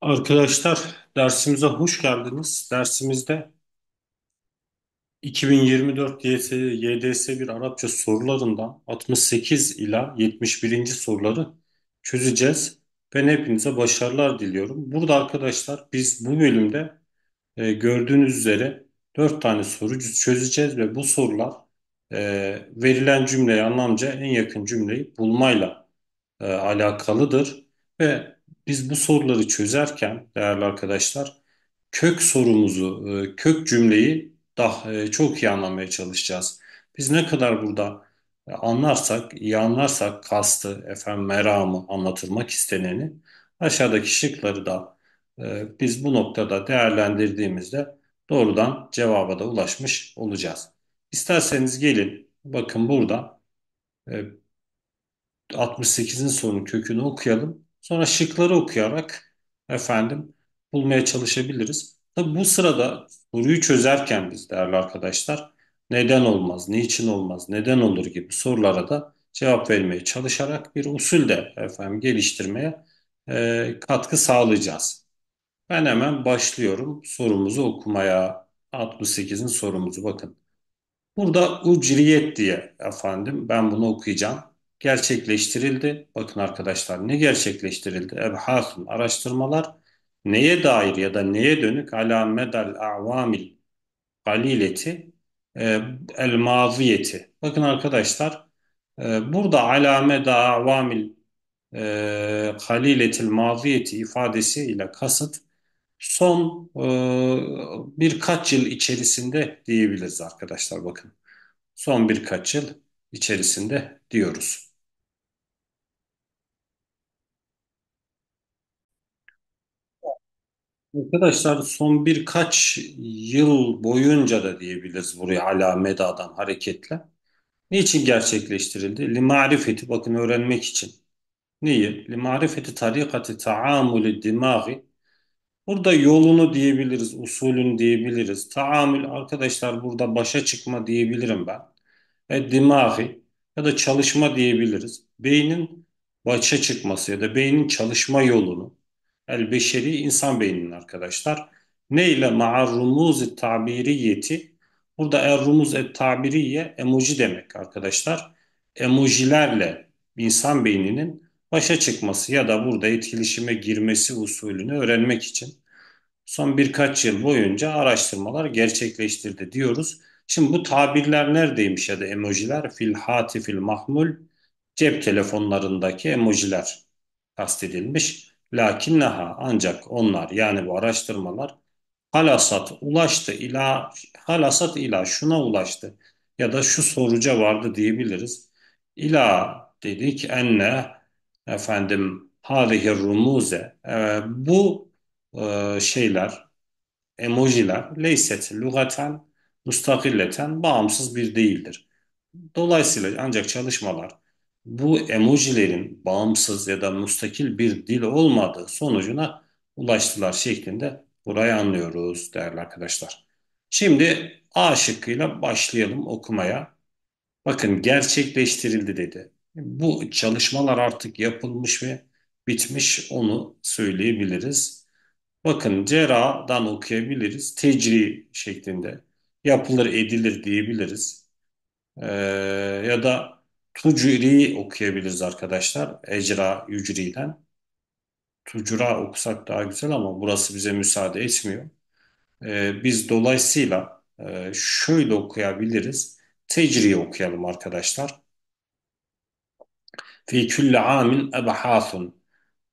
Arkadaşlar dersimize hoş geldiniz. Dersimizde 2024 YDS 1 Arapça sorularından 68 ila 71. soruları çözeceğiz. Ben hepinize başarılar diliyorum. Burada arkadaşlar biz bu bölümde e, gördüğünüz üzere 4 tane soru çözeceğiz ve bu sorular e, verilen cümleye anlamca en yakın cümleyi bulmayla e, alakalıdır. Ve biz bu soruları çözerken değerli arkadaşlar kök sorumuzu, e, kök cümleyi daha e, çok iyi anlamaya çalışacağız. Biz ne kadar burada e, anlarsak, iyi anlarsak kastı, efendim meramı, anlatılmak isteneni aşağıdaki şıkları da biz bu noktada değerlendirdiğimizde doğrudan cevaba da ulaşmış olacağız. İsterseniz gelin bakın burada 68'in sorunun kökünü okuyalım. Sonra şıkları okuyarak efendim bulmaya çalışabiliriz. Tabi bu sırada soruyu çözerken biz değerli arkadaşlar neden olmaz, niçin olmaz, neden olur gibi sorulara da cevap vermeye çalışarak bir usul de efendim geliştirmeye e, katkı sağlayacağız. Ben hemen başlıyorum sorumuzu okumaya. 68'in sorumuzu bakın. Burada ucriyet diye efendim ben bunu okuyacağım gerçekleştirildi. Bakın arkadaşlar ne gerçekleştirildi? Ebhasun araştırmalar neye dair ya da neye dönük ala medal a'vamil galileti e, el maziyeti. Bakın arkadaşlar e, burada ala medal a'vamil e, maziyeti ifadesi ile kasıt son e, birkaç yıl içerisinde diyebiliriz arkadaşlar bakın. Son birkaç yıl içerisinde diyoruz. Arkadaşlar son birkaç yıl boyunca da diyebiliriz buraya ala medadan hareketle. Niçin gerçekleştirildi? Li marifeti bakın öğrenmek için. Niye? Li marifeti tarikati taamülü dimagi. Burada yolunu diyebiliriz, usulün diyebiliriz. Taamül arkadaşlar burada başa çıkma diyebilirim ben. E dimagi ya da çalışma diyebiliriz. Beynin başa çıkması ya da beynin çalışma yolunu el beşeri insan beyninin arkadaşlar. Ne ile ma'ar rumuz tabiriyeti? Burada el rumuz et tabiriye emoji demek arkadaşlar. Emojilerle insan beyninin başa çıkması ya da burada etkileşime girmesi usulünü öğrenmek için son birkaç yıl boyunca araştırmalar gerçekleştirdi diyoruz. Şimdi bu tabirler neredeymiş ya da emojiler? Fil hatifil mahmul cep telefonlarındaki emojiler kastedilmiş. Lakin Lakinneha ancak onlar yani bu araştırmalar halasat ulaştı ila halasat ila şuna ulaştı ya da şu soruca vardı diyebiliriz. İla dedik enne efendim hadihi rumuze e, ee, bu e, şeyler emojiler leyset lugaten mustakilleten bağımsız bir değildir. Dolayısıyla ancak çalışmalar bu emojilerin bağımsız ya da müstakil bir dil olmadığı sonucuna ulaştılar şeklinde burayı anlıyoruz değerli arkadaşlar. Şimdi A şıkkıyla başlayalım okumaya. Bakın gerçekleştirildi dedi. Bu çalışmalar artık yapılmış ve bitmiş onu söyleyebiliriz. Bakın cera'dan okuyabiliriz. Tecri şeklinde yapılır edilir diyebiliriz. Ee, ya da Tucuri'yi okuyabiliriz arkadaşlar. Ecra, Yücri'den. Tucura okusak daha güzel ama burası bize müsaade etmiyor. Ee, biz dolayısıyla e, şöyle okuyabiliriz. Tecri'yi okuyalım arkadaşlar. Fi külli amin ebahathun.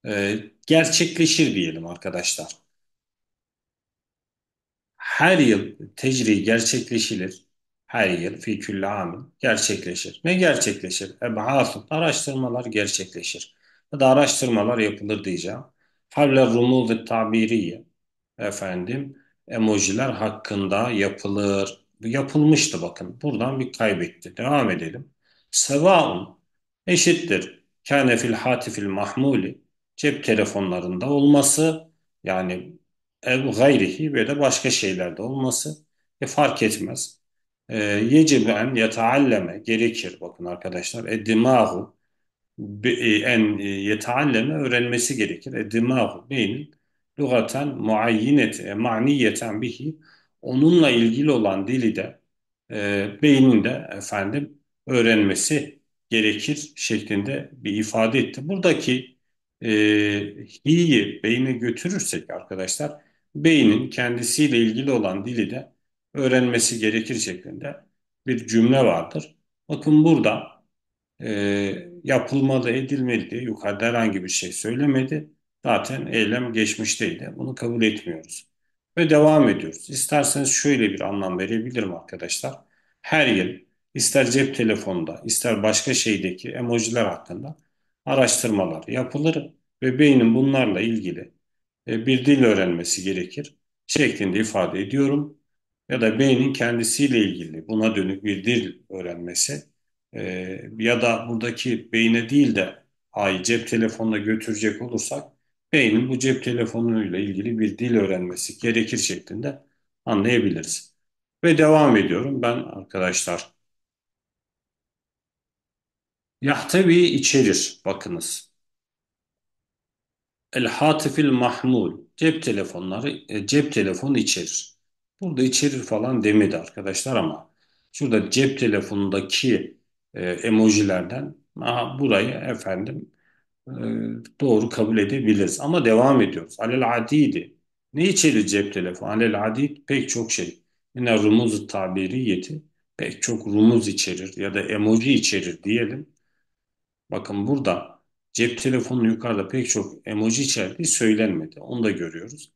Ee, gerçekleşir diyelim arkadaşlar. Her yıl tecri gerçekleşilir her yıl fi külli amin gerçekleşir. Ne gerçekleşir? Ebahasun araştırmalar gerçekleşir. Ya da araştırmalar yapılır diyeceğim. Havle rumuz tabiriye efendim emojiler hakkında yapılır. Yapılmıştı bakın. Buradan bir kaybetti. Devam edelim. Sevaun eşittir. Kâne fil hatifil mahmuli cep telefonlarında olması yani ev gayrihi ve de başka şeylerde olması e, fark etmez. Ee, yecib en yetealleme gerekir. Bakın arkadaşlar. Eddimahu e, en e, yetealleme öğrenmesi gerekir. Eddimahu beynin lügaten muayyinet, e, maniyeten bihi onunla ilgili olan dili de e, beynin de efendim öğrenmesi gerekir şeklinde bir ifade etti. Buradaki e, hi'yi beyne götürürsek arkadaşlar beynin kendisiyle ilgili olan dili de öğrenmesi gerekir şeklinde bir cümle vardır. Bakın burada e, yapılmalı, edilmeli diye yukarıda herhangi bir şey söylemedi. Zaten eylem geçmişteydi. Bunu kabul etmiyoruz. Ve devam ediyoruz. İsterseniz şöyle bir anlam verebilirim arkadaşlar. Her yıl ister cep telefonunda, ister başka şeydeki emojiler hakkında araştırmalar yapılır ve beynin bunlarla ilgili e, bir dil öğrenmesi gerekir şeklinde ifade ediyorum ya da beynin kendisiyle ilgili buna dönük bir dil öğrenmesi e, ya da buradaki beyne değil de ay cep telefonuna götürecek olursak beynin bu cep telefonuyla ilgili bir dil öğrenmesi gerekir şeklinde anlayabiliriz. Ve devam ediyorum ben arkadaşlar. Yahtevi içerir bakınız. El hatifil mahmul cep telefonları e, cep telefonu içerir. Burada içerir falan demedi arkadaşlar ama şurada cep telefonundaki e, emojilerden aha, burayı efendim e, doğru kabul edebiliriz. Ama devam ediyoruz. Alel adidi. Ne içerir cep telefonu? Alel adid pek çok şey. Yine rumuz tabiri yeti pek çok rumuz içerir ya da emoji içerir diyelim. Bakın burada cep telefonu yukarıda pek çok emoji içerdiği söylenmedi. Onu da görüyoruz.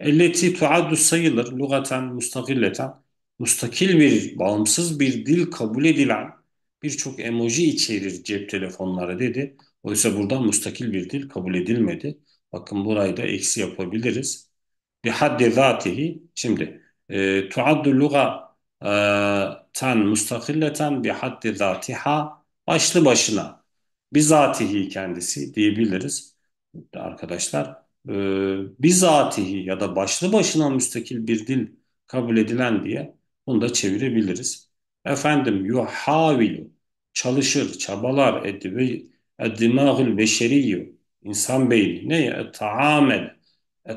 Elleti tuaddu sayılır. Lugaten mustakilleten. Mustakil bir, bağımsız bir dil kabul edilen birçok emoji içerir cep telefonları dedi. Oysa buradan mustakil bir dil kabul edilmedi. Bakın burayı da eksi yapabiliriz. Bir haddi zatihi. Şimdi e, tuaddu luga e, ten mustakilleten bir haddi zatiha başlı başına bizatihi kendisi diyebiliriz arkadaşlar e, bizatihi ya da başlı başına müstakil bir dil kabul edilen diye bunu da çevirebiliriz. Efendim yuhavilu çalışır, çabalar edibi eddimâhül beşeriyyu insan beyni neye? Taamel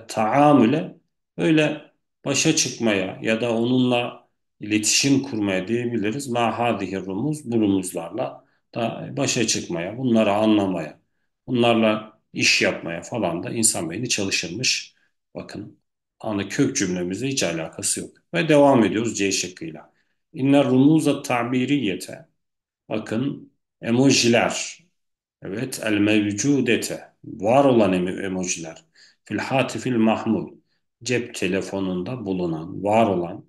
taamüle öyle başa çıkmaya ya da onunla iletişim kurmaya diyebiliriz. Ma hadihir rumuz bu rumuzlarla da başa çıkmaya, bunları anlamaya, bunlarla iş yapmaya falan da insan beyni çalışılmış. Bakın ana kök cümlemize hiç alakası yok. Ve devam ediyoruz C şıkkıyla. İnne rumuza tabiriyete. Bakın emojiler. Evet el mevcudete. Var olan emojiler. Fil hatifil mahmul. Cep telefonunda bulunan, var olan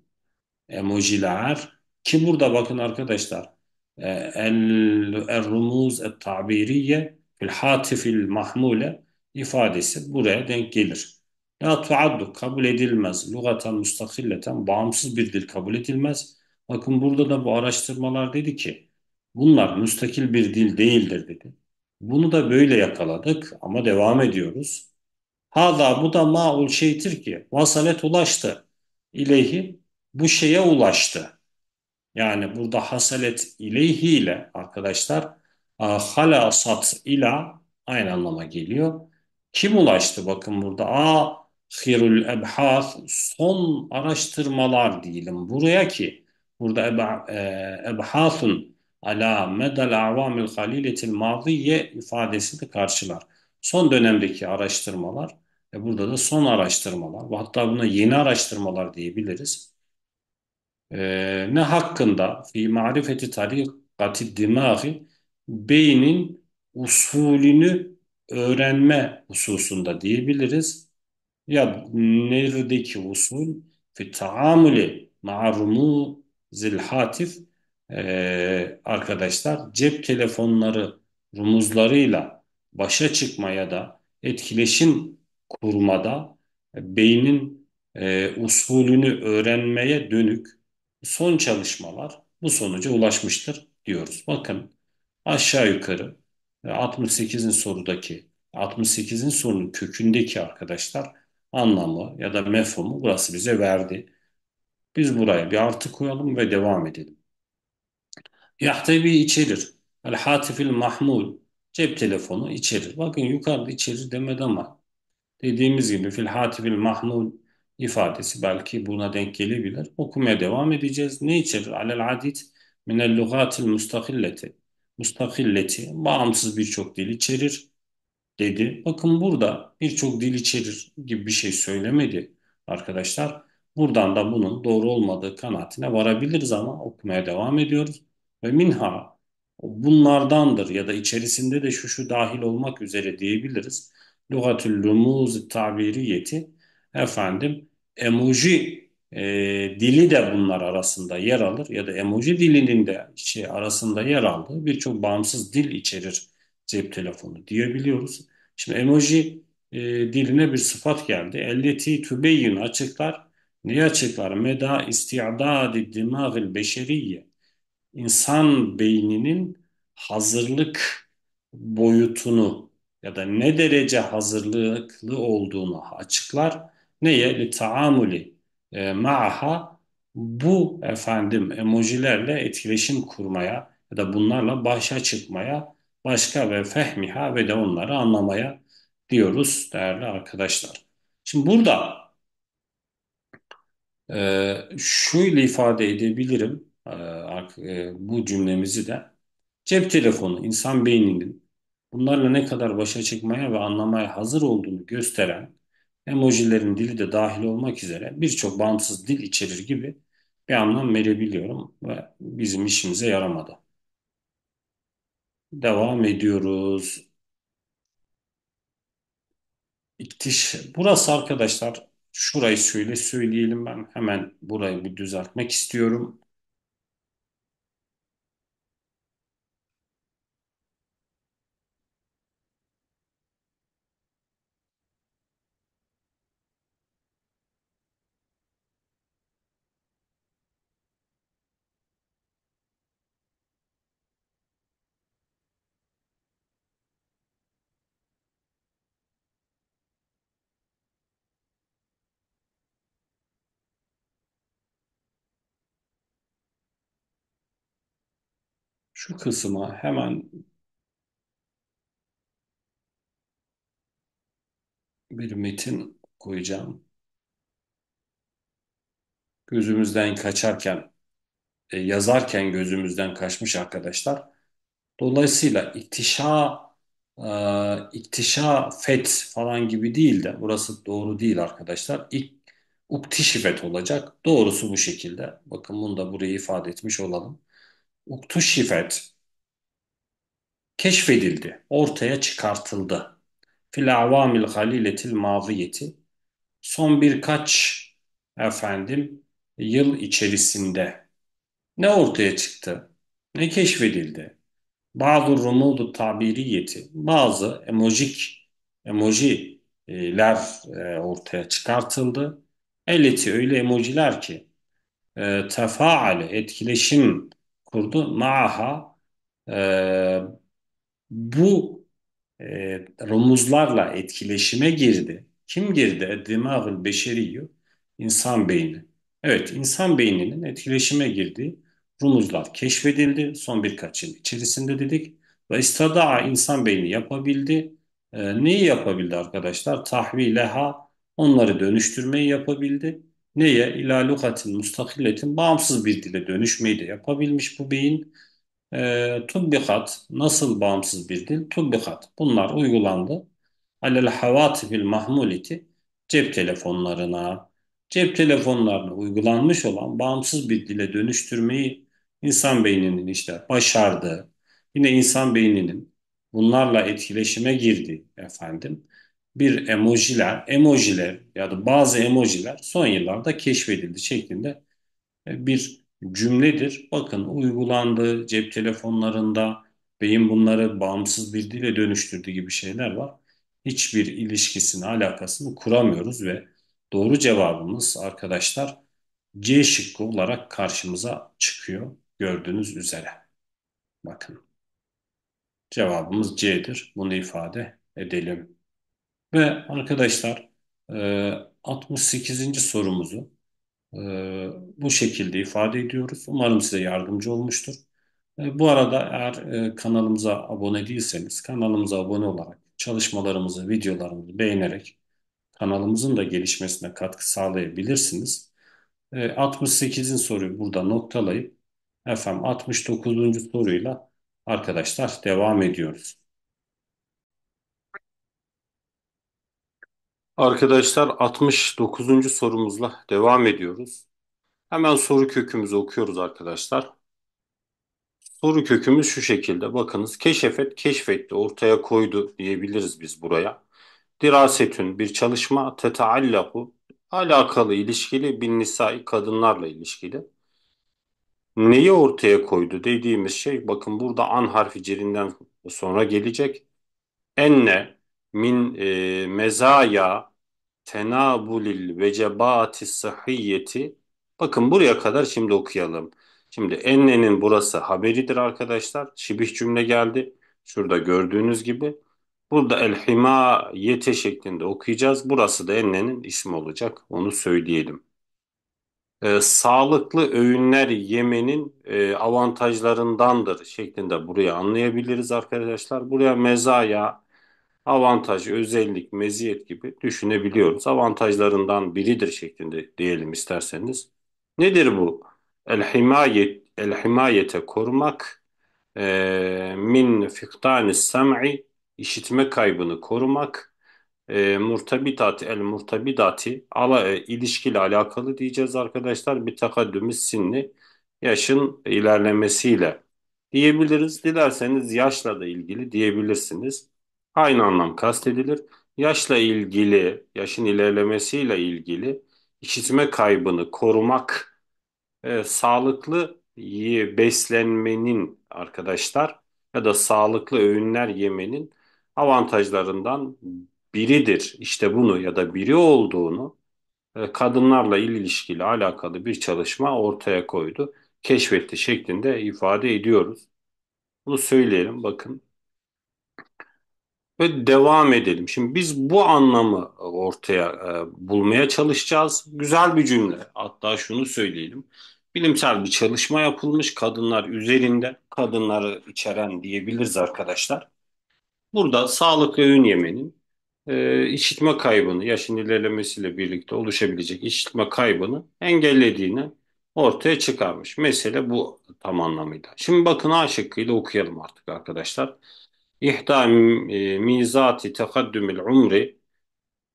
emojiler. Ki burada bakın arkadaşlar. E, el, el er rumuz et tabiriye hatifil mahmule ifadesi buraya denk gelir. La tuaddu kabul edilmez. Lugaten mustakilleten bağımsız bir dil kabul edilmez. Bakın burada da bu araştırmalar dedi ki bunlar müstakil bir dil değildir dedi. Bunu da böyle yakaladık ama devam ediyoruz. Hala bu da maul şeytir ki vasalet ulaştı. İleyhi bu şeye ulaştı. Yani burada hasalet ileyhi ile arkadaşlar ee, halasat ile aynı anlama geliyor. Kim ulaştı bakın burada? A hirul ebhath son araştırmalar diyelim. Buraya ki burada ebhathun e, ala medal avamil haliletil maziye ifadesi de karşılar. Son dönemdeki araştırmalar ve burada da son araştırmalar hatta buna yeni araştırmalar diyebiliriz. Ee, ne hakkında fi marifeti tarikati dimagi beynin usulünü öğrenme hususunda diyebiliriz. Ya neredeki usul fi taamuli ma'rumu zilhatif ee, arkadaşlar cep telefonları rumuzlarıyla başa çıkmaya da etkileşim kurmada beynin e, usulünü öğrenmeye dönük son çalışmalar bu sonuca ulaşmıştır diyoruz. Bakın aşağı yukarı 68'in e, sorudaki 68'in sorunun kökündeki arkadaşlar anlamı ya da mefhumu burası bize verdi. Biz buraya bir artı koyalım ve devam edelim. Yahtebi içerir. El hatifil mahmul. Cep telefonu içerir. Bakın yukarıda içerir demedi ama dediğimiz gibi fil hatifil mahmul ifadesi belki buna denk gelebilir. Okumaya devam edeceğiz. Ne içerir? Alel adit minel lugatil mustakilleti mustakilleti, bağımsız birçok dil içerir dedi. Bakın burada birçok dil içerir gibi bir şey söylemedi arkadaşlar. Buradan da bunun doğru olmadığı kanaatine varabiliriz ama okumaya devam ediyoruz. Ve minha bunlardandır ya da içerisinde de şu şu dahil olmak üzere diyebiliriz. Lugatül lumuz tabiriyeti efendim emoji e, dili de bunlar arasında yer alır ya da emoji dilinin de şey, arasında yer aldığı birçok bağımsız dil içerir cep telefonu diyebiliyoruz. Şimdi emoji e, diline bir sıfat geldi. Elleti tübeyyin açıklar. Neyi açıklar? Meda istiadadi dimagil beşeriye. İnsan beyninin hazırlık boyutunu ya da ne derece hazırlıklı olduğunu açıklar. Neye? Li taamuli e, maaha bu efendim emojilerle etkileşim kurmaya ya da bunlarla başa çıkmaya başka ve fehmiha ve de onları anlamaya diyoruz değerli arkadaşlar. Şimdi burada e, şöyle ifade edebilirim e, e bu cümlemizi de. Cep telefonu insan beyninin bunlarla ne kadar başa çıkmaya ve anlamaya hazır olduğunu gösteren emojilerin dili de dahil olmak üzere birçok bağımsız dil içerir gibi bir anlam verebiliyorum ve bizim işimize yaramadı. Devam ediyoruz. İktiş. Burası arkadaşlar şurayı şöyle söyleyelim ben hemen burayı bir düzeltmek istiyorum. Şu kısma hemen bir metin koyacağım. Gözümüzden kaçarken, e, yazarken gözümüzden kaçmış arkadaşlar. Dolayısıyla iktişa, e, iktişa fet falan gibi değil de burası doğru değil arkadaşlar. İk, uktişifet olacak. Doğrusu bu şekilde. Bakın bunu da buraya ifade etmiş olalım uktuşifet keşfedildi, ortaya çıkartıldı. Fil avamil haliletil maziyeti son birkaç efendim yıl içerisinde ne ortaya çıktı? Ne keşfedildi? Bazı rumudu tabiriyeti, bazı emojik emojiler e, e, ortaya çıkartıldı. Eleti öyle emojiler ki e, tefaale, etkileşim kurdu. Maaha e, bu e, rumuzlarla etkileşime girdi. Kim girdi? Dimağül beşeriyyü, insan beyni. Evet, insan beyninin etkileşime girdiği rumuzlar keşfedildi son birkaç yıl içerisinde dedik. Ve istadaa insan beyni yapabildi. E, neyi yapabildi arkadaşlar? Tahvileha, onları dönüştürmeyi yapabildi neye ila lugatin mustakiletin bağımsız bir dile dönüşmeyi de yapabilmiş bu beyin. E, ee, tubbikat nasıl bağımsız bir dil? Tubbikat bunlar uygulandı. Alel bil mahmuleti cep telefonlarına, cep telefonlarına uygulanmış olan bağımsız bir dile dönüştürmeyi insan beyninin işte başardığı, yine insan beyninin bunlarla etkileşime girdi efendim bir emojiler, emojiler ya da bazı emojiler son yıllarda keşfedildi şeklinde e, bir cümledir. Bakın uygulandı cep telefonlarında beyin bunları bağımsız bir dile dönüştürdüğü gibi şeyler var. Hiçbir ilişkisini, alakasını kuramıyoruz ve doğru cevabımız arkadaşlar C şıkkı olarak karşımıza çıkıyor gördüğünüz üzere. Bakın cevabımız C'dir. Bunu ifade edelim. Ve arkadaşlar 68. E, sorumuzu e, bu şekilde ifade ediyoruz. Umarım size yardımcı olmuştur. E, bu arada eğer kanalımıza abone değilseniz kanalımıza abone olarak çalışmalarımızı, videolarımızı beğenerek kanalımızın da gelişmesine katkı sağlayabilirsiniz. E, 68'in soruyu burada noktalayıp efendim 69. soruyla arkadaşlar devam ediyoruz. Arkadaşlar 69. sorumuzla devam ediyoruz. Hemen soru kökümüzü okuyoruz arkadaşlar. Soru kökümüz şu şekilde. Bakınız keşfet keşfetti ortaya koydu diyebiliriz biz buraya. Dirasetün bir çalışma tetaallaku alakalı ilişkili bin nisai kadınlarla ilişkili. Neyi ortaya koydu dediğimiz şey bakın burada an harfi cirinden sonra gelecek. Enne min e, mezaya tenabulil vecebati sahiyeti bakın buraya kadar şimdi okuyalım. Şimdi ennenin burası haberidir arkadaşlar. Şibih cümle geldi. Şurada gördüğünüz gibi. Burada elhima yete şeklinde okuyacağız. Burası da ennenin ismi olacak. Onu söyleyelim. Ee, sağlıklı öğünler yemenin e, avantajlarındandır şeklinde buraya anlayabiliriz arkadaşlar. Buraya mezaya avantaj, özellik, meziyet gibi düşünebiliyoruz. Avantajlarından biridir şeklinde diyelim isterseniz. Nedir bu? El-himayet, el-himayete korumak e, min fiktanis sem'i işitme kaybını korumak e, murtabitat el murtabidati ala, e, ilişkiyle alakalı diyeceğiz arkadaşlar bir takaddümüz sinni yaşın ilerlemesiyle diyebiliriz. Dilerseniz yaşla da ilgili diyebilirsiniz. Aynı anlam kastedilir. Yaşla ilgili, yaşın ilerlemesiyle ilgili işitme kaybını korumak, e, sağlıklı beslenmenin arkadaşlar ya da sağlıklı öğünler yemenin avantajlarından biridir. İşte bunu ya da biri olduğunu e, kadınlarla ilişkili alakalı bir çalışma ortaya koydu, keşfetti şeklinde ifade ediyoruz. Bunu söyleyelim bakın ve devam edelim. Şimdi biz bu anlamı ortaya e, bulmaya çalışacağız. Güzel bir cümle. Hatta şunu söyleyelim. Bilimsel bir çalışma yapılmış kadınlar üzerinde. Kadınları içeren diyebiliriz arkadaşlar. Burada sağlıklı öğün yemenin e, işitme kaybını, yaşın ilerlemesiyle birlikte oluşabilecek işitme kaybını engellediğini ortaya çıkarmış. Mesele bu tam anlamıyla. Şimdi bakın A şıkkıyla okuyalım artık arkadaşlar. Arkadaşlar. İhda e, mizati tekaddümül umri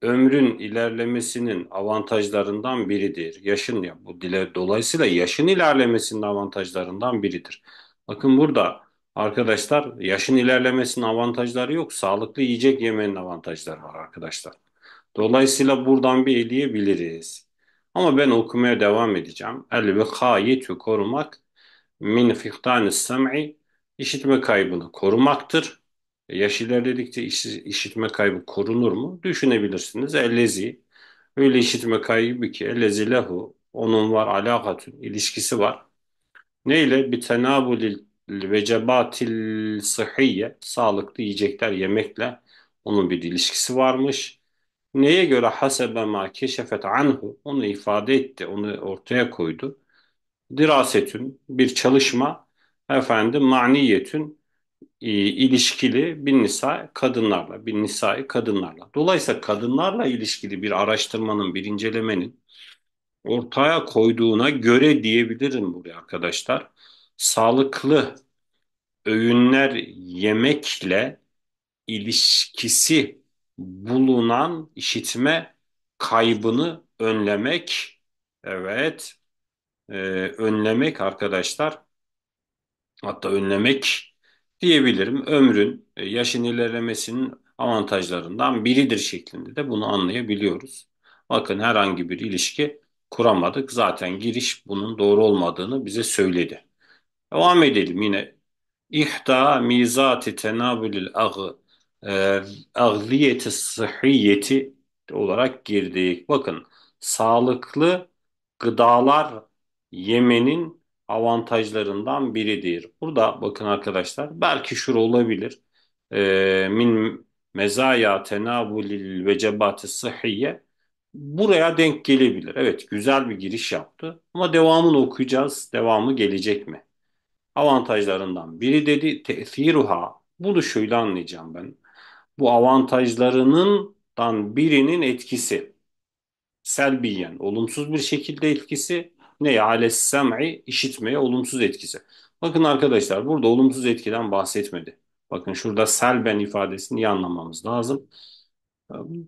ömrün ilerlemesinin avantajlarından biridir. Yaşın ya bu dile dolayısıyla yaşın ilerlemesinin avantajlarından biridir. Bakın burada arkadaşlar yaşın ilerlemesinin avantajları yok. Sağlıklı yiyecek yemenin avantajları var arkadaşlar. Dolayısıyla buradan bir eleyebiliriz. Ama ben okumaya devam edeceğim. El vikayetü korumak min fihtani sem'i işitme kaybını korumaktır. Yaş ilerledikçe iş, işitme kaybı korunur mu? Düşünebilirsiniz. Ellezi öyle işitme kaybı ki ellezi lehu onun var alakatun ilişkisi var. Neyle? Bir tenabulil vecebatil sıhhiye sağlıklı yiyecekler yemekle onun bir ilişkisi varmış. Neye göre hasebe ma keşefet anhu onu ifade etti, onu ortaya koydu. Dirasetün bir çalışma efendim maniyetün e, ilişkili bir nisa kadınlarla, bir nisai kadınlarla. Dolayısıyla kadınlarla ilişkili bir araştırmanın, bir incelemenin ortaya koyduğuna göre diyebilirim buraya arkadaşlar. Sağlıklı öğünler yemekle ilişkisi bulunan işitme kaybını önlemek, evet, e, önlemek arkadaşlar, hatta önlemek diyebilirim. Ömrün, e, yaşın ilerlemesinin avantajlarından biridir şeklinde de bunu anlayabiliyoruz. Bakın herhangi bir ilişki kuramadık. Zaten giriş bunun doğru olmadığını bize söyledi. Devam edelim yine. İhda mizati tenabülül ağı e, agliyeti sıhhiyeti olarak girdik. Bakın sağlıklı gıdalar yemenin avantajlarından biridir. Burada bakın arkadaşlar belki şura olabilir. E, min mezaya tenavulil vecebati sıhhiye buraya denk gelebilir. Evet güzel bir giriş yaptı ama devamını okuyacağız. Devamı gelecek mi? Avantajlarından biri dedi tesiruha. Bunu şöyle anlayacağım ben. Bu avantajlarının dan birinin etkisi. Selbiyen olumsuz bir şekilde etkisi Neye? Ales sem'i işitmeye olumsuz etkisi. Bakın arkadaşlar burada olumsuz etkiden bahsetmedi. Bakın şurada selben ifadesini iyi anlamamız lazım.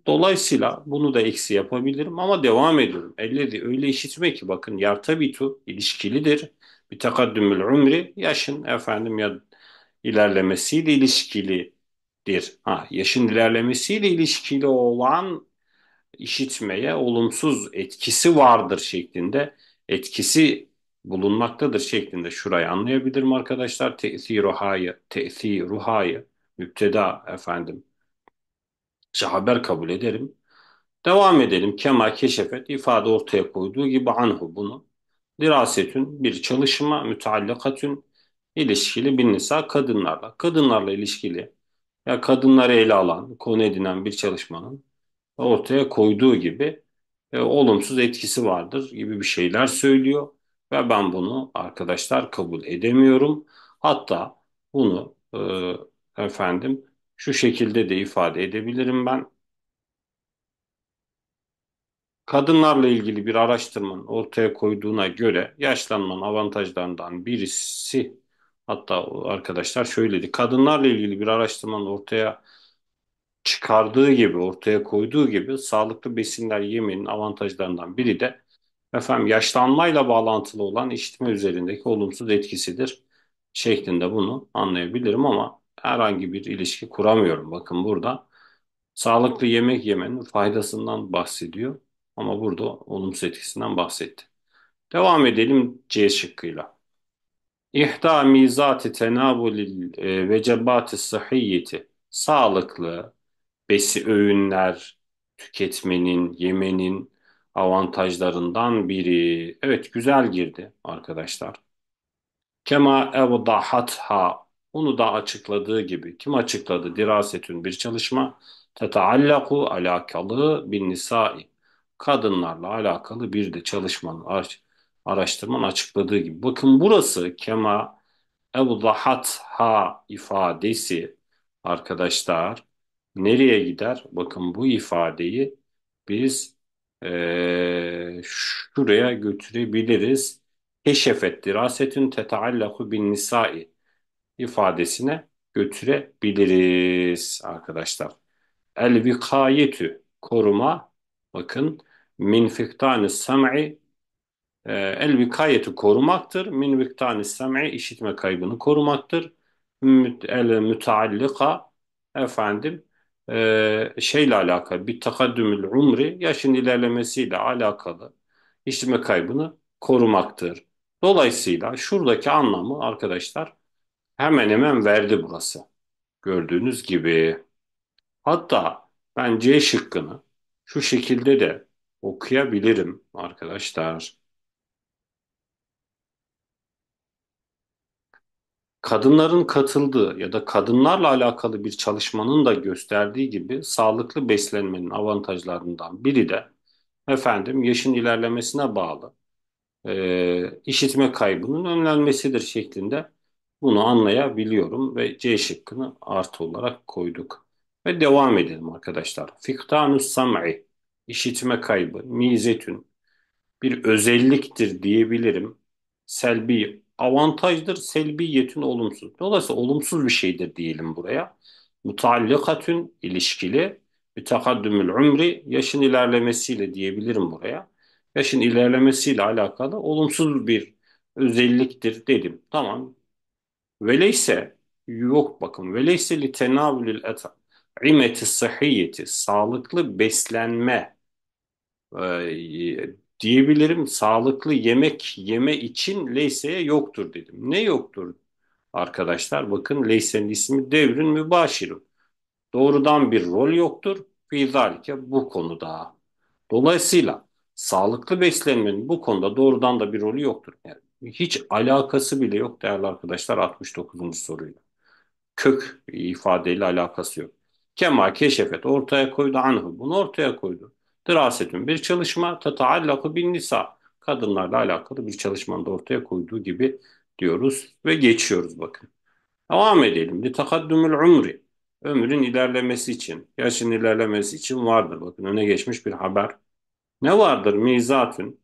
Dolayısıyla bunu da eksi yapabilirim ama devam ediyorum. Elle öyle işitme ki bakın yartabitu ilişkilidir. Bir takaddümül umri yaşın efendim ya ilerlemesiyle ilişkilidir. Ha, yaşın ilerlemesiyle ilişkili olan işitmeye olumsuz etkisi vardır şeklinde etkisi bulunmaktadır şeklinde şurayı anlayabilirim arkadaşlar mi arkadaşlar? Te'siruha'yı, te'siruha'yı, müpteda efendim. İşte haber kabul ederim. Devam edelim. Kema keşefet ifade ortaya koyduğu gibi anhu bunu. Dirasetün bir çalışma, müteallakatün ilişkili bir nisa kadınlarla. Kadınlarla ilişkili ya kadınları ele alan, konu edinen bir çalışmanın ortaya koyduğu gibi e, olumsuz etkisi vardır gibi bir şeyler söylüyor ve ben bunu arkadaşlar kabul edemiyorum. Hatta bunu e, efendim şu şekilde de ifade edebilirim ben. Kadınlarla ilgili bir araştırmanın ortaya koyduğuna göre yaşlanmanın avantajlarından birisi hatta arkadaşlar şöyledi. Kadınlarla ilgili bir araştırmanın ortaya çıkardığı gibi, ortaya koyduğu gibi sağlıklı besinler yemenin avantajlarından biri de efendim yaşlanmayla bağlantılı olan içme üzerindeki olumsuz etkisidir şeklinde bunu anlayabilirim ama herhangi bir ilişki kuramıyorum. Bakın burada sağlıklı yemek yemenin faydasından bahsediyor ama burada olumsuz etkisinden bahsetti. Devam edelim C şıkkıyla. İhda mizati tenavulil e, vecebati sıhhiyeti sağlıklı, besi öğünler tüketmenin, yemenin avantajlarından biri. Evet güzel girdi arkadaşlar. Kema evdahatha onu da açıkladığı gibi kim açıkladı? Dirasetün bir çalışma tetaallaku alakalı bir nisai kadınlarla alakalı bir de çalışmanın araştırmanın açıkladığı gibi. Bakın burası kema evdahatha ifadesi arkadaşlar nereye gider? Bakın bu ifadeyi biz e, şuraya götürebiliriz. Keşefet dirasetün tetaallaku bin nisai ifadesine götürebiliriz arkadaşlar. El vikayetü koruma bakın min fiktani sem'i el vikayetü korumaktır. Min viktani sem'i işitme kaybını korumaktır. El müteallika efendim e, şeyle alakalı, bir takadümül umri, yaşın ilerlemesiyle alakalı işleme kaybını korumaktır. Dolayısıyla şuradaki anlamı arkadaşlar hemen hemen verdi burası. Gördüğünüz gibi. Hatta ben C şıkkını şu şekilde de okuyabilirim arkadaşlar. kadınların katıldığı ya da kadınlarla alakalı bir çalışmanın da gösterdiği gibi sağlıklı beslenmenin avantajlarından biri de efendim yaşın ilerlemesine bağlı e, işitme kaybının önlenmesidir şeklinde bunu anlayabiliyorum ve C şıkkını artı olarak koyduk. Ve devam edelim arkadaşlar. Fiktanus sam'i işitme kaybı, mizetün bir özelliktir diyebilirim. Selbi avantajdır, selbiyetün olumsuz. Dolayısıyla olumsuz bir şeydir diyelim buraya. Mutallakatün ilişkili, mütekaddümül umri yaşın ilerlemesiyle diyebilirim buraya. Yaşın ilerlemesiyle alakalı olumsuz bir özelliktir dedim. Tamam. Veleyse yok bakın. Veleyse li tenavülül eta. İmeti sıhhiyeti sağlıklı beslenme diyebilirim sağlıklı yemek yeme için Leyse'ye yoktur dedim. Ne yoktur arkadaşlar? Bakın Leyse'nin ismi devrin mübaşirun. Doğrudan bir rol yoktur. Fizalike bu konuda. Dolayısıyla sağlıklı beslenmenin bu konuda doğrudan da bir rolü yoktur. Yani hiç alakası bile yok değerli arkadaşlar 69. soruyla. Kök ifadeyle alakası yok. Kemal keşefet ortaya koydu anhu bunu ortaya koydu. Dirasetün bir çalışma tataallaku bin nisa. Kadınlarla alakalı bir çalışmanın da ortaya koyduğu gibi diyoruz ve geçiyoruz bakın. Devam edelim. Li takaddümül umri. Ömrün ilerlemesi için, yaşın ilerlemesi için vardır. Bakın öne geçmiş bir haber. Ne vardır? Mizatün.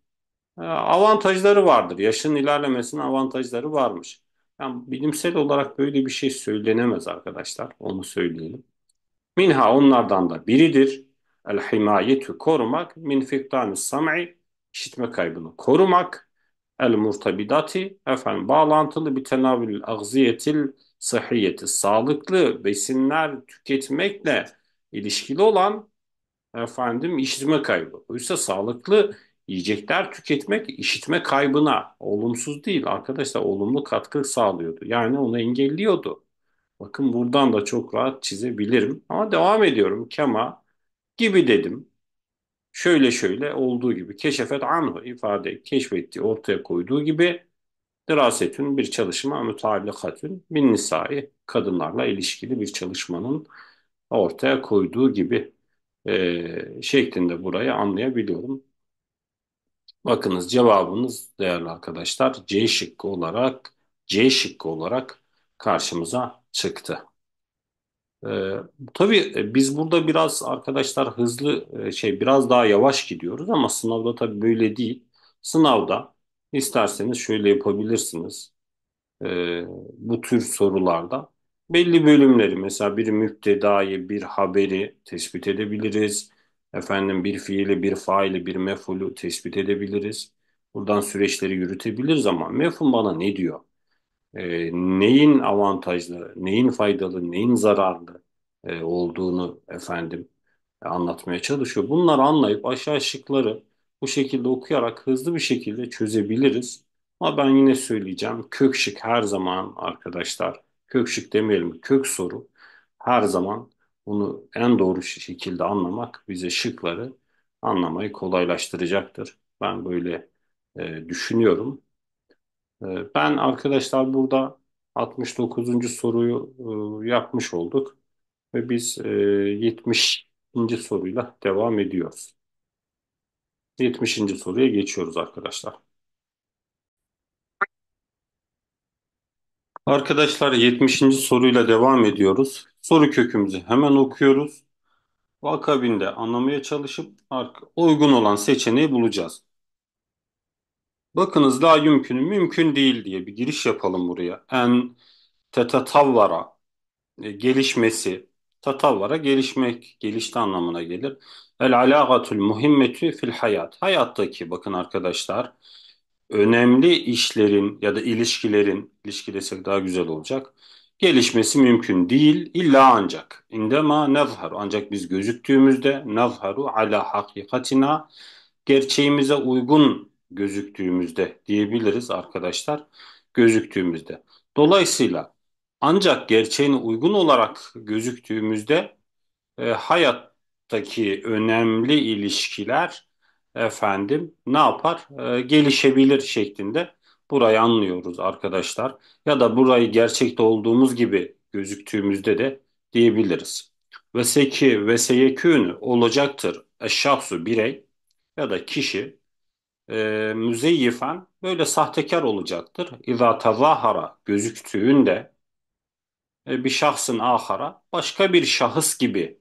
Ee, avantajları vardır. Yaşın ilerlemesinin avantajları varmış. Yani bilimsel olarak böyle bir şey söylenemez arkadaşlar. Onu söyleyelim. Minha onlardan da biridir. El himayetü korumak min fikdanü sam'i işitme kaybını korumak el murtabidati efendim bağlantılı bir tenavül ağziyetil sıhhiyeti sağlıklı besinler tüketmekle ilişkili olan efendim işitme kaybı. Oysa sağlıklı yiyecekler tüketmek işitme kaybına olumsuz değil arkadaşlar olumlu katkı sağlıyordu. Yani onu engelliyordu. Bakın buradan da çok rahat çizebilirim ama devam ediyorum. Kema gibi dedim. Şöyle şöyle olduğu gibi keşefet anhu ifade keşfetti ortaya koyduğu gibi dirasetün bir çalışma mütallikatün bin nisai kadınlarla ilişkili bir çalışmanın ortaya koyduğu gibi e, şeklinde burayı anlayabiliyorum. Bakınız cevabınız değerli arkadaşlar C şıkkı olarak C şıkkı olarak karşımıza çıktı. Ee, tabii e, biz burada biraz arkadaşlar hızlı e, şey biraz daha yavaş gidiyoruz ama sınavda tabii böyle değil. Sınavda isterseniz şöyle yapabilirsiniz. Ee, bu tür sorularda belli bölümleri mesela bir müptedayı bir haberi tespit edebiliriz. Efendim bir fiili bir faili bir mefulü tespit edebiliriz. Buradan süreçleri yürütebiliriz ama mefhum bana ne diyor? e, neyin avantajlı, neyin faydalı, neyin zararlı e, olduğunu efendim e, anlatmaya çalışıyor. Bunları anlayıp aşağı şıkları bu şekilde okuyarak hızlı bir şekilde çözebiliriz. Ama ben yine söyleyeceğim kök şık her zaman arkadaşlar kök şık demeyelim kök soru her zaman onu en doğru şekilde anlamak bize şıkları anlamayı kolaylaştıracaktır. Ben böyle e, düşünüyorum. Ee, ben arkadaşlar burada 69. soruyu ıı, yapmış olduk ve biz 70. Iı, soruyla devam ediyoruz. 70. soruya geçiyoruz arkadaşlar. Arkadaşlar 70. soruyla devam ediyoruz. Soru kökümüzü hemen okuyoruz. Akabinde anlamaya çalışıp uygun olan seçeneği bulacağız. Bakınız la yümkün mümkün değil diye bir giriş yapalım buraya. En tetatavvara e, gelişmesi. Tatavvara gelişmek, gelişti anlamına gelir. El alagatul muhimmetü fil hayat. Hayattaki bakın arkadaşlar önemli işlerin ya da ilişkilerin, ilişki desek daha güzel olacak. Gelişmesi mümkün değil illa ancak. İndema nezharu ancak biz gözüktüğümüzde nezharu ala hakikatina gerçeğimize uygun gözüktüğümüzde diyebiliriz arkadaşlar. Gözüktüğümüzde. Dolayısıyla ancak gerçeğine uygun olarak gözüktüğümüzde e, hayattaki önemli ilişkiler efendim ne yapar? E, gelişebilir şeklinde burayı anlıyoruz arkadaşlar. Ya da burayı gerçekte olduğumuz gibi gözüktüğümüzde de diyebiliriz. Ve seki ve seyekünü olacaktır. Şahsu birey ya da kişi e, müzeyyifen böyle sahtekar olacaktır. İza tazahara gözüktüğünde e, bir şahsın ahara başka bir şahıs gibi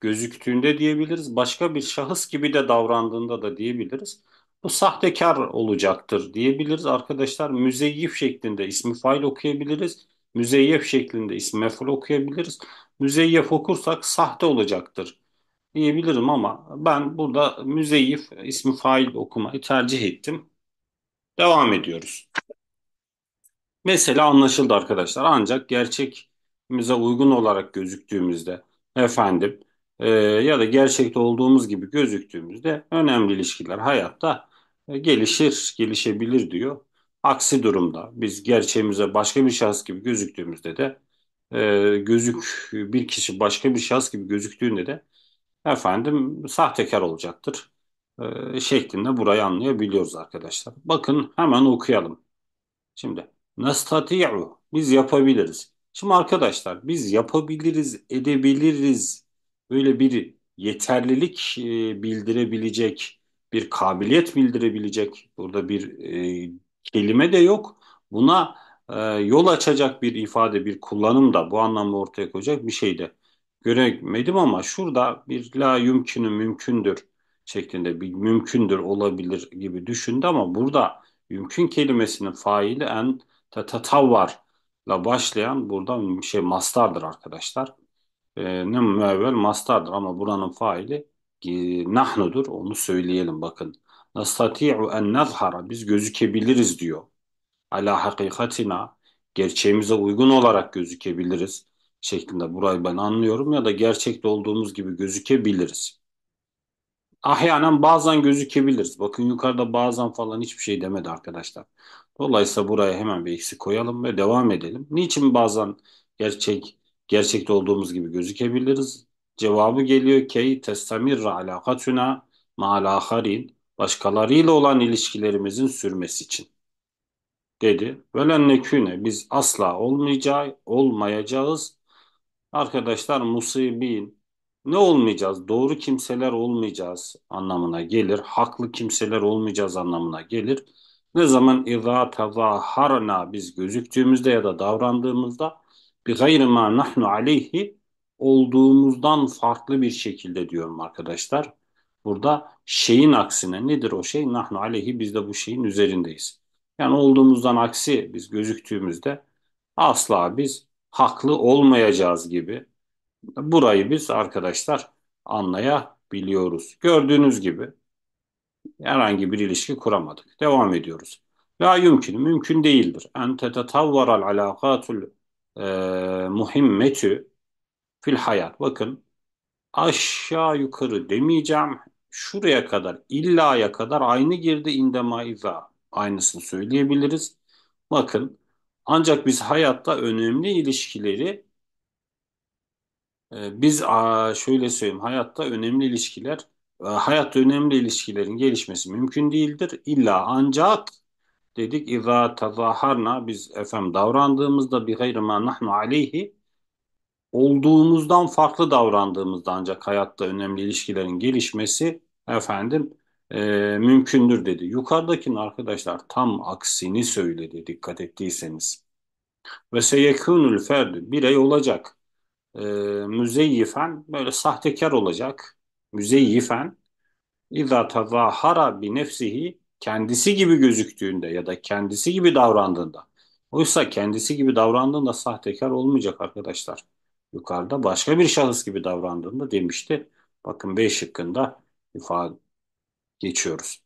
gözüktüğünde diyebiliriz. Başka bir şahıs gibi de davrandığında da diyebiliriz. Bu sahtekar olacaktır diyebiliriz. Arkadaşlar müzeyyif şeklinde ismi fail okuyabiliriz. Müzeyyef şeklinde ismi meful okuyabiliriz. Müzeyyef okursak sahte olacaktır diyebilirim ama ben burada müzeyif ismi fail okumayı tercih ettim. Devam ediyoruz. Mesela anlaşıldı arkadaşlar ancak gerçekimize uygun olarak gözüktüğümüzde efendim e, ya da gerçekte olduğumuz gibi gözüktüğümüzde önemli ilişkiler hayatta e, gelişir, gelişebilir diyor. Aksi durumda biz gerçeğimize başka bir şahıs gibi gözüktüğümüzde de e, gözük bir kişi başka bir şahıs gibi gözüktüğünde de efendim sahtekar olacaktır e, şeklinde burayı anlayabiliyoruz arkadaşlar. Bakın hemen okuyalım. Şimdi nestati'u biz yapabiliriz. Şimdi arkadaşlar biz yapabiliriz, edebiliriz böyle bir yeterlilik e, bildirebilecek, bir kabiliyet bildirebilecek burada bir e, kelime de yok. Buna e, yol açacak bir ifade, bir kullanım da bu anlamda ortaya koyacak bir şey de göremedim ama şurada bir la yümkünü mümkündür şeklinde bir mümkündür olabilir gibi düşündü ama burada mümkün kelimesinin faili en tatavvar la başlayan burada şey mastardır arkadaşlar. Ee, ne müevvel mastardır ama buranın faili e, nahnudur onu söyleyelim bakın. Nastati'u en nezhara biz gözükebiliriz diyor. Ala hakikatina gerçeğimize uygun olarak gözükebiliriz şeklinde burayı ben anlıyorum ya da gerçekte olduğumuz gibi gözükebiliriz. Ahyanen bazen gözükebiliriz. Bakın yukarıda bazen falan hiçbir şey demedi arkadaşlar. Dolayısıyla buraya hemen bir eksik koyalım ve devam edelim. Niçin bazen gerçek gerçekte olduğumuz gibi gözükebiliriz? Cevabı geliyor ki testamirra alakatuna ma'alaharin başkalarıyla olan ilişkilerimizin sürmesi için dedi. Velenneküne biz asla olmayacağı, olmayacağız Arkadaşlar musibin ne olmayacağız? Doğru kimseler olmayacağız anlamına gelir. Haklı kimseler olmayacağız anlamına gelir. Ne zaman izâ harna biz gözüktüğümüzde ya da davrandığımızda bir gayrı ma nahnu aleyhi olduğumuzdan farklı bir şekilde diyorum arkadaşlar. Burada şeyin aksine nedir o şey? Nahnu aleyhi biz de bu şeyin üzerindeyiz. Yani olduğumuzdan aksi biz gözüktüğümüzde asla biz haklı olmayacağız gibi. Burayı biz arkadaşlar anlayabiliyoruz. Gördüğünüz gibi herhangi bir ilişki kuramadık. Devam ediyoruz. La yumkin, mümkün değildir. En tetetavvaral alakatul e, muhimmetü fil hayat. Bakın aşağı yukarı demeyeceğim. Şuraya kadar, illaya kadar aynı girdi indema iza. Aynısını söyleyebiliriz. Bakın ancak biz hayatta önemli ilişkileri e, biz şöyle söyleyeyim hayatta önemli ilişkiler e, hayat önemli ilişkilerin gelişmesi mümkün değildir. İlla ancak dedik izâ tezâharna biz efem davrandığımızda bir gayrı mâ nahnu aleyhi olduğumuzdan farklı davrandığımızda ancak hayatta önemli ilişkilerin gelişmesi efendim e, mümkündür dedi. Yukarıdakinin arkadaşlar tam aksini söyledi dikkat ettiyseniz. Ve seyekunul ferdi birey olacak. E, müzeyyifen böyle sahtekar olacak. Müzeyyifen İza tazahara bi nefsihi kendisi gibi gözüktüğünde ya da kendisi gibi davrandığında. Oysa kendisi gibi davrandığında sahtekar olmayacak arkadaşlar. Yukarıda başka bir şahıs gibi davrandığında demişti. Bakın B şıkkında ifade geçiyoruz.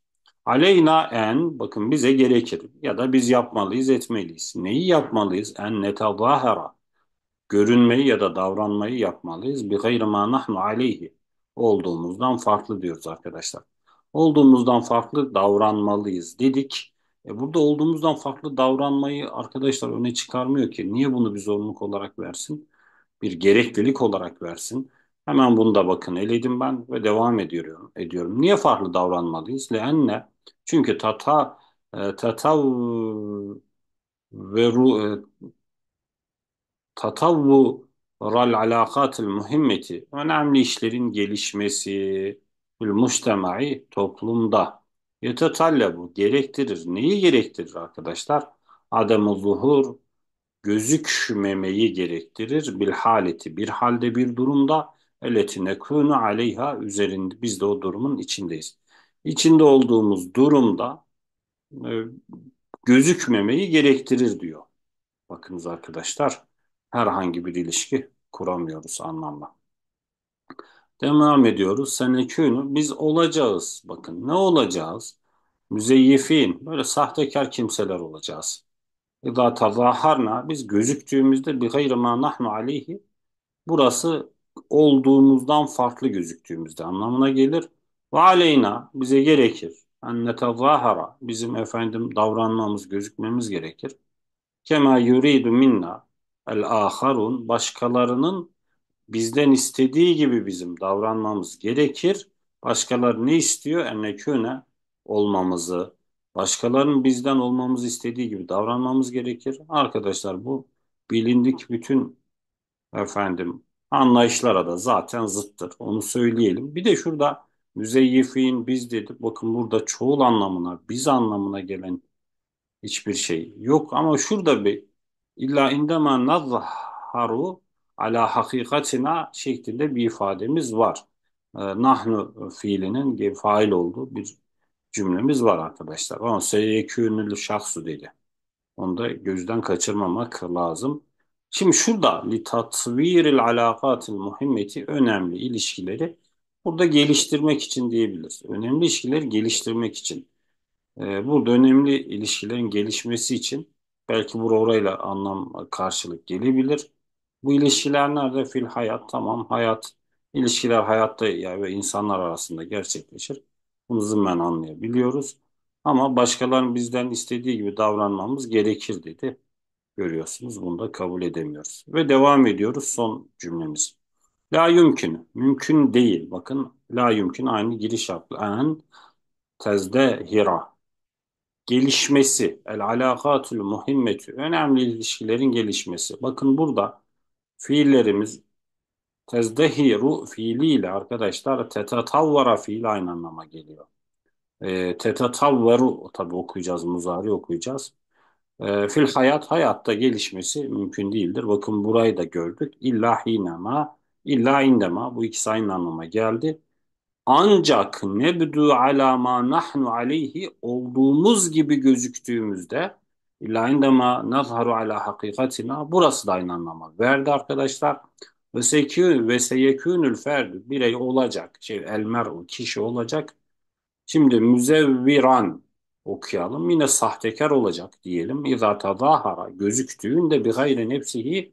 Aleyna en bakın bize gerekir ya da biz yapmalıyız etmeliyiz. Neyi yapmalıyız? En netezahara. Görünmeyi ya da davranmayı yapmalıyız. Bi gayri ma nahnu aleyhi. Olduğumuzdan farklı diyoruz arkadaşlar. Olduğumuzdan farklı davranmalıyız dedik. E burada olduğumuzdan farklı davranmayı arkadaşlar öne çıkarmıyor ki. Niye bunu bir zorunluluk olarak versin? Bir gereklilik olarak versin. Hemen bunu da bakın eledim ben ve devam ediyorum. ediyorum. Niye farklı davranmalıyız? Leenne çünkü tata e, tatav ve ru e, tatavvu ral alakatil muhimmeti önemli işlerin gelişmesi müştemai toplumda bu gerektirir. Neyi gerektirir arkadaşlar? Ademul zuhur gözükmemeyi gerektirir. Bil haleti bir halde bir durumda eletine kunu aleyha üzerinde biz de o durumun içindeyiz. İçinde olduğumuz durumda e, gözükmemeyi gerektirir diyor. Bakınız arkadaşlar herhangi bir ilişki kuramıyoruz anlamda. Devam ediyoruz. Senekûnü biz olacağız. Bakın ne olacağız? Müzeyyifin böyle sahtekar kimseler olacağız. İza tazaharna biz gözüktüğümüzde bir gayrı ma nahnu aleyhi burası olduğumuzdan farklı gözüktüğümüzde anlamına gelir. Ve aleyna bize gerekir. Enne tezahara bizim efendim davranmamız, gözükmemiz gerekir. Kema yuridu minna el aharun başkalarının bizden istediği gibi bizim davranmamız gerekir. Başkaları ne istiyor? Enneküne olmamızı, başkalarının bizden olmamızı istediği gibi davranmamız gerekir. Arkadaşlar bu bilindik bütün efendim anlayışlara da zaten zıttır. Onu söyleyelim. Bir de şurada müzeyyifin biz dedi. bakın burada çoğul anlamına biz anlamına gelen hiçbir şey yok ama şurada bir illa indema nazharu ala hakikatina şeklinde bir ifademiz var. Ee, nahnu fiilinin fail olduğu bir cümlemiz var arkadaşlar. Ama seyyekünül şahsu dedi. Onu da gözden kaçırmamak lazım. Şimdi şurada li tatviril alakatil muhimmeti önemli ilişkileri burada geliştirmek için diyebiliriz. Önemli ilişkileri geliştirmek için. Ee, burada önemli ilişkilerin gelişmesi için belki bura orayla anlam karşılık gelebilir. Bu ilişkiler nerede? Fil hayat tamam hayat. ilişkiler hayatta yani ve insanlar arasında gerçekleşir. Bunu zımmen anlayabiliyoruz. Ama başkalarının bizden istediği gibi davranmamız gerekir dedi. Görüyorsunuz bunu da kabul edemiyoruz. Ve devam ediyoruz son cümlemiz. La yumkün, mümkün değil. Bakın la yumkün aynı giriş yaptı. En tezde hira. Gelişmesi, el alakatul muhimmetü. Önemli ilişkilerin gelişmesi. Bakın burada fiillerimiz tezdehiru fiiliyle arkadaşlar tetatavvara fiil aynı anlama geliyor. E, tetatavvaru tabi okuyacağız, muzari okuyacağız. E, fil hayat hayatta gelişmesi mümkün değildir. Bakın burayı da gördük. İlla hinema, illa indema. Bu ikisi aynı anlama geldi. Ancak nebdu ala ma nahnu aleyhi olduğumuz gibi gözüktüğümüzde illa indema nazharu ala hakikatina burası da aynı anlama verdi arkadaşlar. Ve sekü ve seyekünül ferdü birey olacak. Şey, elmer o kişi olacak. Şimdi müzevviran okuyalım. Yine sahtekar olacak diyelim. İza tazahara gözüktüğünde bir hayre nefsihi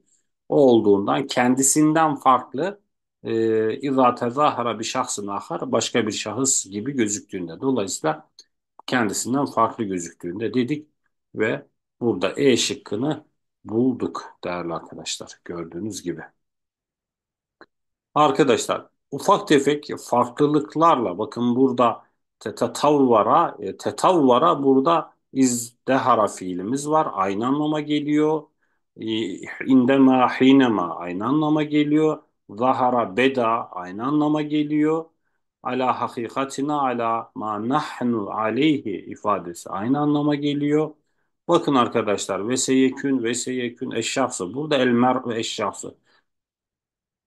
o olduğundan kendisinden farklı e, İza tezahara bir şahsın ahar başka bir şahıs gibi gözüktüğünde. Dolayısıyla kendisinden farklı gözüktüğünde dedik ve burada E şıkkını bulduk değerli arkadaşlar gördüğünüz gibi. Arkadaşlar ufak tefek farklılıklarla bakın burada Tetavvara, e, tetavvara burada izdehara fiilimiz var. Aynı anlama geliyor. İndema hinema aynı anlama geliyor. Zahara beda aynı anlama geliyor. Ala hakikatina ala ma nahnu aleyhi ifadesi aynı anlama geliyor. Bakın arkadaşlar ve seyekün ve seyekün eşşafsı. Burada elmer ve eşşafsı.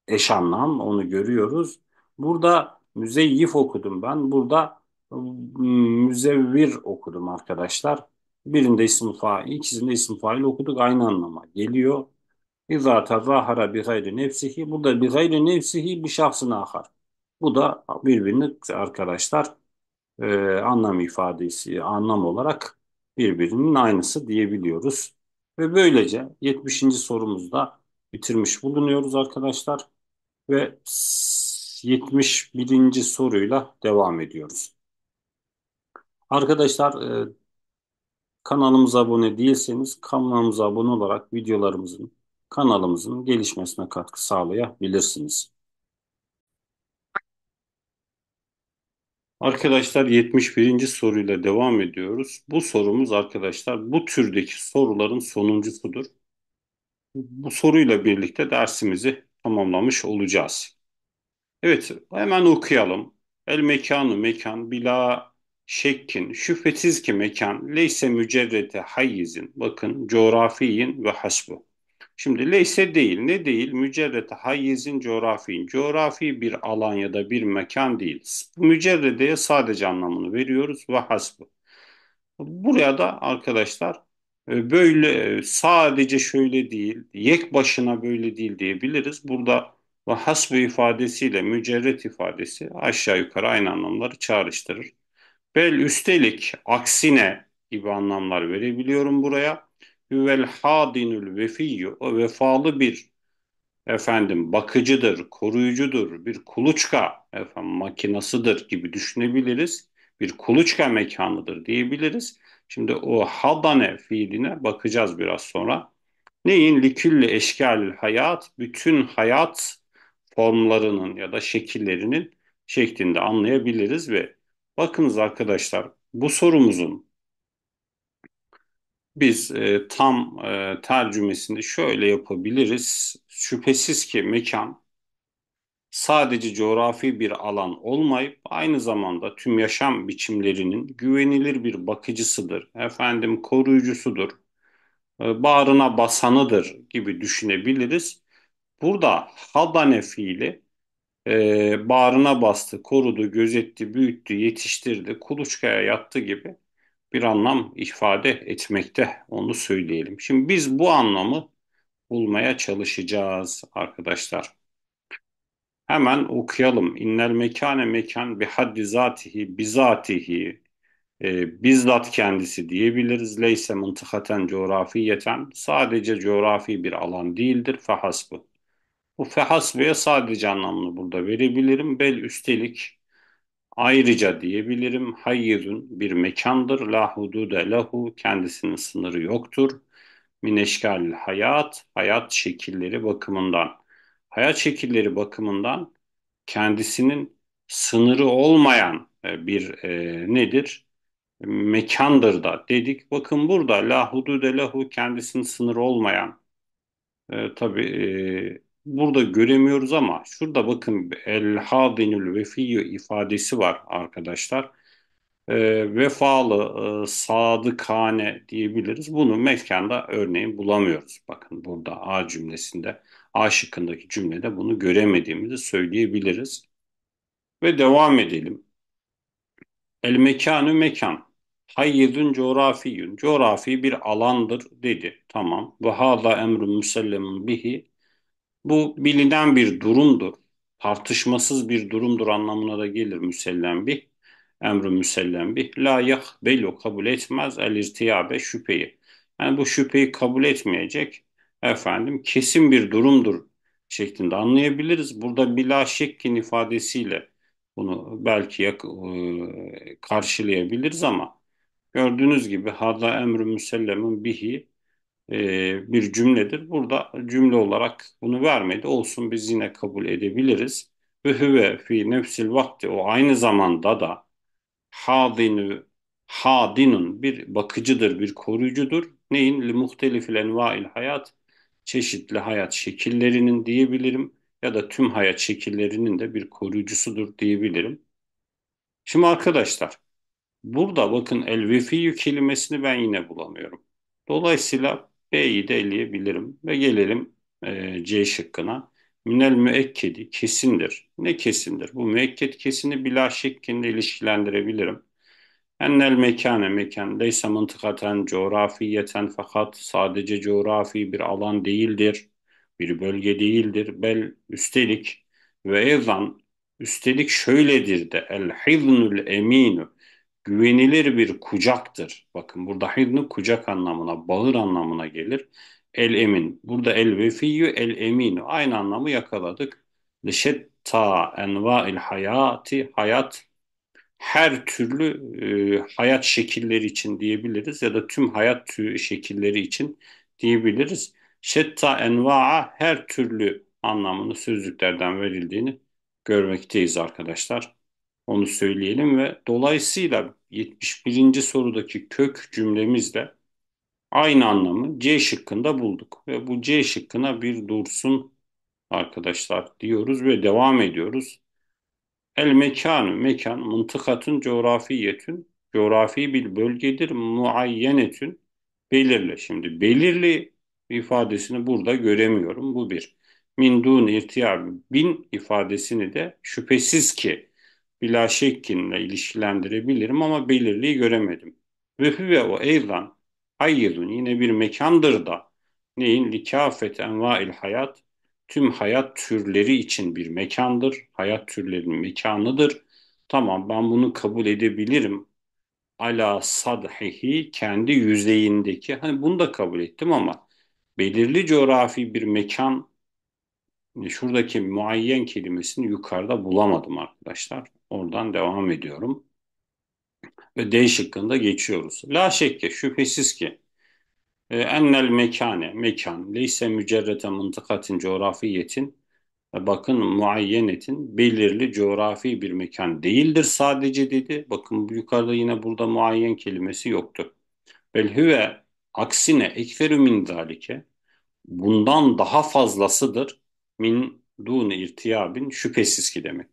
Eş anlam onu görüyoruz. Burada müzeyyif okudum ben. Burada müzevvir okudum arkadaşlar. Birinde isim fail, ikisinde isim fail okuduk aynı anlama geliyor. İza tezahara bir gayri nefsihi. Bu da bi gayri nefsihi bir şahsına akar. Bu da birbirini arkadaşlar e, anlam ifadesi, anlam olarak birbirinin aynısı diyebiliyoruz. Ve böylece 70. sorumuzda bitirmiş bulunuyoruz arkadaşlar. Ve 71. soruyla devam ediyoruz. Arkadaşlar e, kanalımıza abone değilseniz kanalımıza abone olarak videolarımızın kanalımızın gelişmesine katkı sağlayabilirsiniz. Arkadaşlar 71. soruyla devam ediyoruz. Bu sorumuz arkadaşlar bu türdeki soruların sonuncusudur. Bu soruyla birlikte dersimizi tamamlamış olacağız. Evet hemen okuyalım. El mekanı mekan bila şekkin, şüphesiz ki mekan, leyse mücerrete hayyizin, bakın coğrafiyin ve hasbu. Şimdi leyse değil, ne değil? Mücerrete hayyizin, coğrafiyin. Coğrafi bir alan ya da bir mekan değil. Mücerredeye sadece anlamını veriyoruz ve hasbu. Buraya da arkadaşlar e, böyle e, sadece şöyle değil, yek başına böyle değil diyebiliriz. Burada ve hasbu ifadesiyle mücerret ifadesi aşağı yukarı aynı anlamları çağrıştırır. Bel üstelik aksine gibi anlamlar verebiliyorum buraya. Hüvel hadinül vefiyyü. O vefalı bir efendim bakıcıdır, koruyucudur, bir kuluçka efendim makinasıdır gibi düşünebiliriz. Bir kuluçka mekanıdır diyebiliriz. Şimdi o hadane fiiline bakacağız biraz sonra. Neyin likülli eşkal hayat, bütün hayat formlarının ya da şekillerinin şeklinde anlayabiliriz ve Bakınız arkadaşlar bu sorumuzun biz e, tam e, tercümesini şöyle yapabiliriz. Şüphesiz ki mekan sadece coğrafi bir alan olmayıp aynı zamanda tüm yaşam biçimlerinin güvenilir bir bakıcısıdır, efendim koruyucusudur, e, bağrına basanıdır gibi düşünebiliriz. Burada hadane fiili e, bağrına bastı, korudu, gözetti, büyüttü, yetiştirdi, kuluçkaya yattı gibi bir anlam ifade etmekte. Onu söyleyelim. Şimdi biz bu anlamı bulmaya çalışacağız arkadaşlar. Hemen okuyalım. İnnel mekane mekan bi haddi zatihi bizatihi e, ee, bizzat kendisi diyebiliriz. Leyse mıntıkaten coğrafiyeten sadece coğrafi bir alan değildir fehasbı. Bu fehasbeye sadece anlamını burada verebilirim. Bel üstelik ayrıca diyebilirim. Hayyizun bir mekandır. La hudude lahu kendisinin sınırı yoktur. Mineşkal hayat, hayat şekilleri bakımından. Hayat şekilleri bakımından kendisinin sınırı olmayan e, bir e, nedir? Mekandır da dedik. Bakın burada la hudude lahu kendisinin sınırı olmayan e, tabii e, burada göremiyoruz ama şurada bakın el hadinül vefiyyü ifadesi var arkadaşlar. E, vefalı, e, sadıkane diyebiliriz. Bunu mekanda örneğin bulamıyoruz. Bakın burada A cümlesinde, A şıkkındaki cümlede bunu göremediğimizi söyleyebiliriz. Ve devam edelim. El mekanü mekan. Hayyidun coğrafiyün Coğrafi bir alandır dedi. Tamam. Ve hâdâ emrun müsellemun bihi bu bilinen bir durumdur. Tartışmasız bir durumdur anlamına da gelir bir Emr-i bir La belo kabul etmez el irtiyabe şüpheyi. Yani bu şüpheyi kabul etmeyecek efendim kesin bir durumdur şeklinde anlayabiliriz. Burada bila şekkin ifadesiyle bunu belki yak, e, karşılayabiliriz ama gördüğünüz gibi hada emr-i müsellemin bihi e, bir cümledir. Burada cümle olarak bunu vermedi. Olsun biz yine kabul edebiliriz. Ve hüve fi nefsil vakti o aynı zamanda da hadinu hadinun bir bakıcıdır, bir koruyucudur. Neyin? Li muhtelifil envail hayat çeşitli hayat şekillerinin diyebilirim ya da tüm hayat şekillerinin de bir koruyucusudur diyebilirim. Şimdi arkadaşlar burada bakın el vefiyyü kelimesini ben yine bulamıyorum. Dolayısıyla B'yi de eleyebilirim ve gelelim e, C şıkkına. Minel müekkedi kesindir. Ne kesindir? Bu müekket kesini bila şeklinde ilişkilendirebilirim. Ennel mekane mekan leysa mıntıkaten coğrafiyeten fakat sadece coğrafi bir alan değildir. Bir bölge değildir. Bel üstelik ve evvan üstelik şöyledir de el hivnul eminu güvenilir bir kucaktır. Bakın burada hidnu kucak anlamına, bağır anlamına gelir. El emin. Burada el vefiyyü el eminu. Aynı anlamı yakaladık. Leşetta il hayati. Hayat her türlü e, hayat şekilleri için diyebiliriz ya da tüm hayat tü şekilleri için diyebiliriz. Şetta enva'a her türlü anlamını sözlüklerden verildiğini görmekteyiz arkadaşlar. Onu söyleyelim ve dolayısıyla 71. sorudaki kök cümlemizde aynı anlamı C şıkkında bulduk. Ve bu C şıkkına bir dursun arkadaşlar diyoruz ve devam ediyoruz. El mekanı, mekan, mıntıkatın coğrafiyetün, coğrafi bir bölgedir, muayyenetün, belirli. Şimdi belirli ifadesini burada göremiyorum. Bu bir. Min dun irtiyab bin ifadesini de şüphesiz ki bila şekkinle ilişkilendirebilirim ama belirliği göremedim. Ve hüve o eydan hayyizun yine bir mekandır da neyin likafet envail hayat tüm hayat türleri için bir mekandır. Hayat türlerinin mekanıdır. Tamam ben bunu kabul edebilirim. Ala sadhihi kendi yüzeyindeki hani bunu da kabul ettim ama belirli coğrafi bir mekan şuradaki muayyen kelimesini yukarıda bulamadım arkadaşlar. Oradan devam ediyorum. Ve D şıkkında geçiyoruz. La şekke şüphesiz ki e, ennel mekane mekan leyse mücerrete mıntıkatin coğrafiyetin e, bakın muayyenetin belirli coğrafi bir mekan değildir sadece dedi. Bakın yukarıda yine burada muayyen kelimesi yoktu. Belhüve aksine ekferü min zalike bundan daha fazlasıdır min dune irtiyabin şüphesiz ki demek.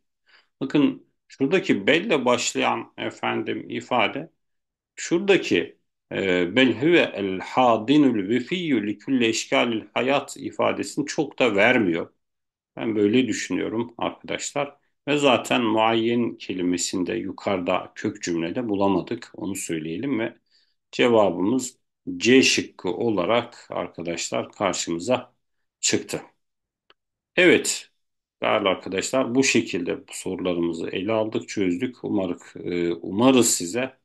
Bakın şuradaki belle başlayan efendim ifade şuradaki e, belhüve el hadinul vifiyyü likülle işgalil hayat ifadesini çok da vermiyor. Ben böyle düşünüyorum arkadaşlar. Ve zaten muayyen kelimesinde yukarıda kök cümlede bulamadık. Onu söyleyelim ve cevabımız C şıkkı olarak arkadaşlar karşımıza çıktı. Evet, Değerli arkadaşlar bu şekilde bu sorularımızı ele aldık, çözdük. Umarık, e, umarız size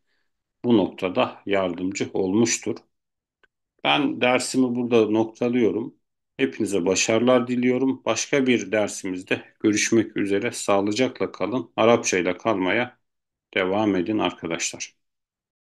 bu noktada yardımcı olmuştur. Ben dersimi burada noktalıyorum. Hepinize başarılar diliyorum. Başka bir dersimizde görüşmek üzere. Sağlıcakla kalın. Arapçayla kalmaya devam edin arkadaşlar.